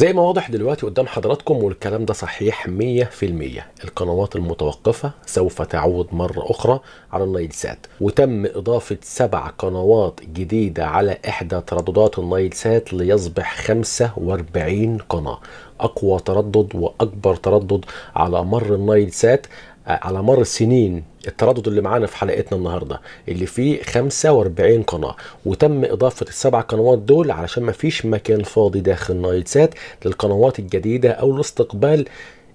زي ما واضح دلوقتي قدام حضراتكم والكلام ده صحيح 100% القنوات المتوقفة سوف تعود مرة أخرى على النايل سات وتم إضافة سبع قنوات جديدة على إحدى ترددات النايل سات ليصبح 45 قناة أقوى تردد وأكبر تردد على مر النايل سات آه، على مر السنين التردد اللي معانا في حلقتنا النهارده اللي فيه 45 قناه وتم اضافه السبع قنوات دول علشان ما فيش مكان فاضي داخل نايتسات للقنوات الجديده او الاستقبال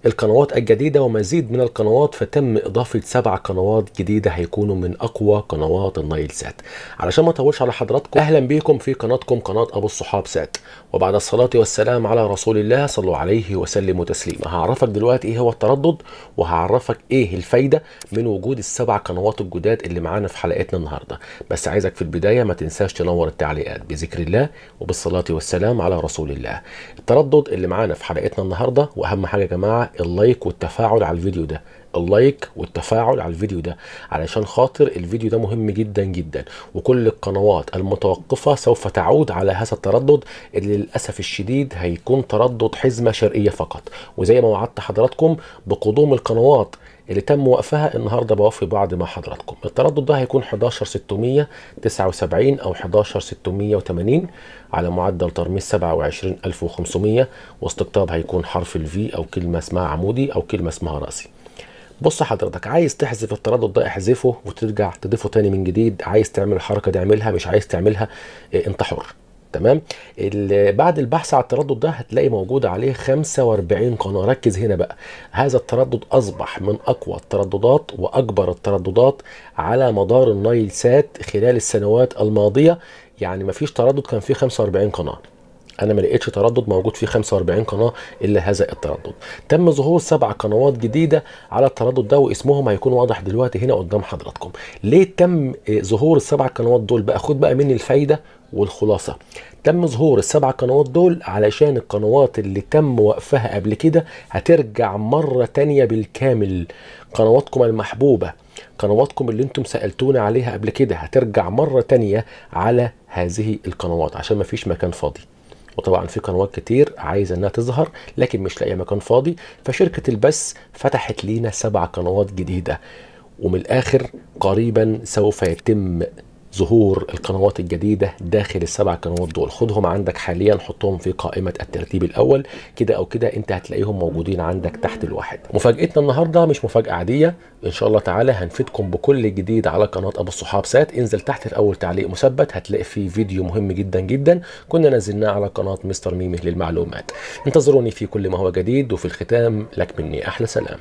القنوات الجديدة ومزيد من القنوات فتم إضافة سبع قنوات جديدة هيكونوا من أقوى قنوات النايل سات علشان ما أطولش على حضراتكم أهلا بيكم في قناتكم قناة أبو الصحاب سات وبعد الصلاة والسلام على رسول الله صلوا عليه وسلم تسليما هعرفك دلوقتي إيه هو التردد وهعرفك إيه الفايدة من وجود السبع قنوات الجداد اللي معانا في حلقتنا النهاردة بس عايزك في البداية ما تنساش تنور التعليقات بذكر الله وبالصلاة والسلام على رسول الله التردد اللي معانا في حلقتنا النهاردة وأهم حاجة يا جماعة اللايك والتفاعل على الفيديو ده اللايك والتفاعل على الفيديو ده علشان خاطر الفيديو ده مهم جدا جدا وكل القنوات المتوقفة سوف تعود على هذا التردد اللي للأسف الشديد هيكون تردد حزمة شرقية فقط وزي ما وعدت حضراتكم بقدوم القنوات اللي تم وقفها النهارده بوفي بعض مع حضراتكم التردد ده هيكون 11679 او 11680 على معدل ترميز 27500 واستقطاب هيكون حرف الفي او كلمه اسمها عمودي او كلمه اسمها راسي بص حضرتك عايز تحذف التردد ده احذفه وترجع تضيفه تاني من جديد عايز تعمل الحركه دي اعملها مش عايز تعملها آه، انت حر تمام بعد البحث على التردد ده هتلاقي موجود عليه 45 قناه ركز هنا بقى هذا التردد اصبح من اقوى الترددات واكبر الترددات على مدار النايل سات خلال السنوات الماضيه يعني مفيش تردد كان فيه 45 قناه انا ما لقيتش تردد موجود في 45 قناه الا هذا التردد تم ظهور سبع قنوات جديده على التردد ده واسمهم هيكون واضح دلوقتي هنا قدام حضراتكم ليه تم ظهور السبع قنوات دول بقى خد بقى مني الفايده والخلاصه تم ظهور السبع قنوات دول علشان القنوات اللي تم وقفها قبل كده هترجع مره تانية بالكامل قنواتكم المحبوبه قنواتكم اللي انتم سالتونا عليها قبل كده هترجع مره تانية على هذه القنوات عشان ما فيش مكان فاضي وطبعا في قنوات كتير عايزه انها تظهر لكن مش لاقيه مكان فاضي فشركه البث فتحت لينا سبع قنوات جديده ومن الاخر قريبا سوف يتم ظهور القنوات الجديدة داخل السبع قنوات دول خدهم عندك حاليا حطهم في قائمة الترتيب الأول كده أو كده أنت هتلاقيهم موجودين عندك تحت الواحد مفاجأتنا النهاردة مش مفاجأة عادية إن شاء الله تعالى هنفيدكم بكل جديد على قناة أبو الصحاب سات انزل تحت الأول تعليق مثبت هتلاقي فيه فيديو مهم جدا جدا كنا نزلناه على قناة مستر ميمي للمعلومات انتظروني في كل ما هو جديد وفي الختام لك مني أحلى سلام